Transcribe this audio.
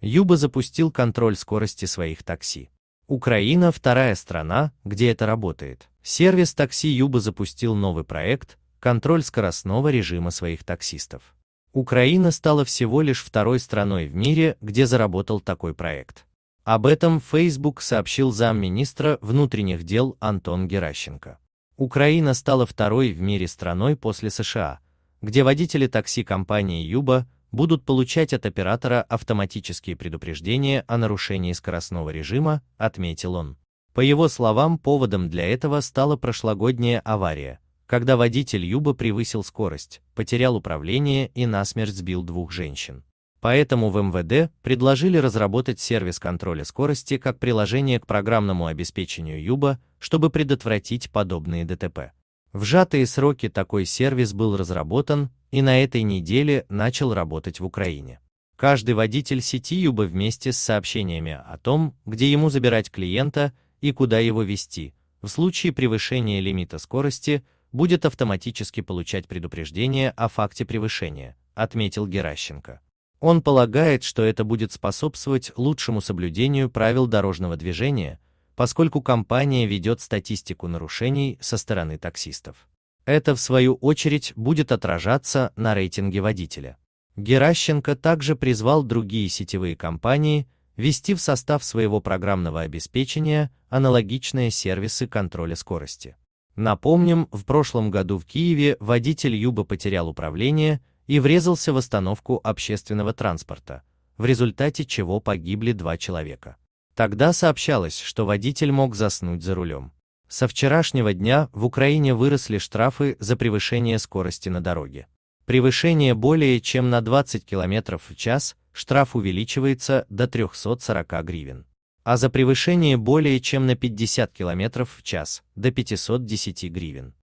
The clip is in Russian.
Юба запустил контроль скорости своих такси. Украина – вторая страна, где это работает. Сервис такси Юба запустил новый проект «Контроль скоростного режима своих таксистов». Украина стала всего лишь второй страной в мире, где заработал такой проект. Об этом Facebook сообщил замминистра внутренних дел Антон Геращенко. Украина стала второй в мире страной после США, где водители такси компании Юба – будут получать от оператора автоматические предупреждения о нарушении скоростного режима, отметил он. По его словам, поводом для этого стала прошлогодняя авария, когда водитель Юба превысил скорость, потерял управление и насмерть сбил двух женщин. Поэтому в МВД предложили разработать сервис контроля скорости как приложение к программному обеспечению Юба, чтобы предотвратить подобные ДТП. В сжатые сроки такой сервис был разработан и на этой неделе начал работать в Украине. Каждый водитель сети Юба вместе с сообщениями о том, где ему забирать клиента и куда его вести, в случае превышения лимита скорости, будет автоматически получать предупреждение о факте превышения, отметил Геращенко. Он полагает, что это будет способствовать лучшему соблюдению правил дорожного движения, поскольку компания ведет статистику нарушений со стороны таксистов. Это, в свою очередь, будет отражаться на рейтинге водителя. Геращенко также призвал другие сетевые компании ввести в состав своего программного обеспечения аналогичные сервисы контроля скорости. Напомним, в прошлом году в Киеве водитель Юба потерял управление и врезался в остановку общественного транспорта, в результате чего погибли два человека. Тогда сообщалось, что водитель мог заснуть за рулем. Со вчерашнего дня в Украине выросли штрафы за превышение скорости на дороге. Превышение более чем на 20 км в час штраф увеличивается до 340 гривен, а за превышение более чем на 50 км в час – до 510 гривен.